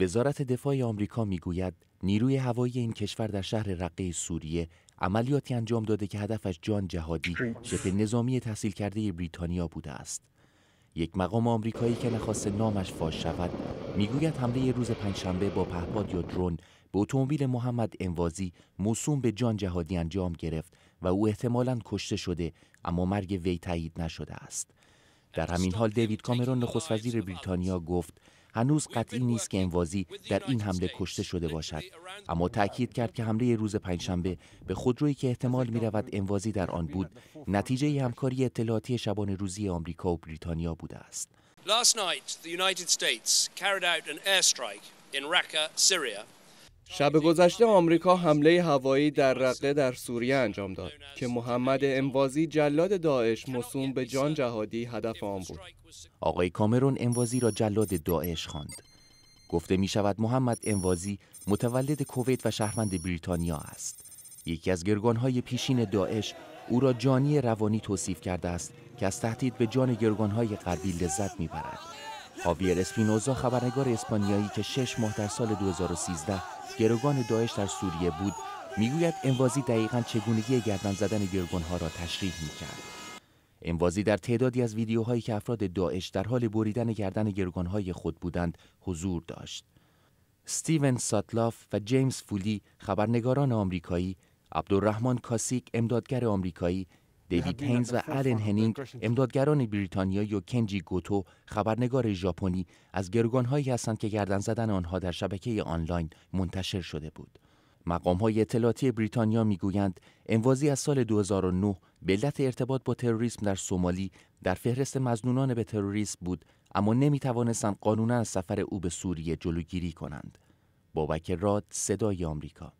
وزارت دفاع آمریکا میگوید نیروی هوایی این کشور در شهر رقه سوریه عملیاتی انجام داده که هدفش جان جهادی شبه نظامی تحصیل کرده بریتانیا بوده است یک مقام آمریکایی که نخواست نامش فاش شود میگوید حمله روز پنجشنبه با پهپاد یا درون به اتومبیل محمد انوازی موسوم به جان جهادی انجام گرفت و او احتمالا کشته شده اما مرگ وی تایید نشده است در همین حال دیوید کامرون نخست وزیر بریتانیا گفت هنوز قطعی نیست که انوازی در این حمله کشته شده باشد اما تاکید کرد که حمله روز پنجشنبه به خودرویی که احتمال می رود انوازی در آن بود نتیجه همکاری اطلاعاتی شبانه روزی آمریکا و بریتانیا بوده است شب گذشته آمریکا حمله هوایی در رقه در سوریه انجام داد که محمد اموازی جلاد داعش مصوم به جان جهادی هدف آن بود. آقای کامرون اموازی را جلاد داعش خواند. گفته می شود محمد اموازی متولد کویت و شهروند بریتانیا است. یکی از گرگانهای پیشین داعش او را جانی روانی توصیف کرده است که از تهدید به جان گرگانهای غربی لذت میبرد خاویر اسپینوزا خبرنگار اسپانیایی که شش ماه در سال 2013 گروگان داعش در سوریه بود میگوید انوازی دقیقا چگونگی گردن زدن ها را تشریح میکرد انوازی در تعدادی از ویدیوهایی که افراد داعش در حال بریدن گردن های خود بودند حضور داشت ستیون ساتلاف و جیمز فولی خبرنگاران آمریکایی عبدالرحمن کاسیک امدادگر آمریکایی دیوید هینز و آلن هنینگ امدادگران بریتانیایی و کنجی گوتو خبرنگار ژاپنی از گروگانهایی هستند که گردن زدن آنها در شبکه آنلاین منتشر شده بود مقام های اطلاعاتی بریتانیا میگویند اموازی از سال 2009 به علت ارتباط با تروریسم در سومالی در فهرست مزنونان به تروریسم بود اما نمی توانستند قانونا از سفر او به سوریه جلوگیری کنند بابک راد صدای آمریکا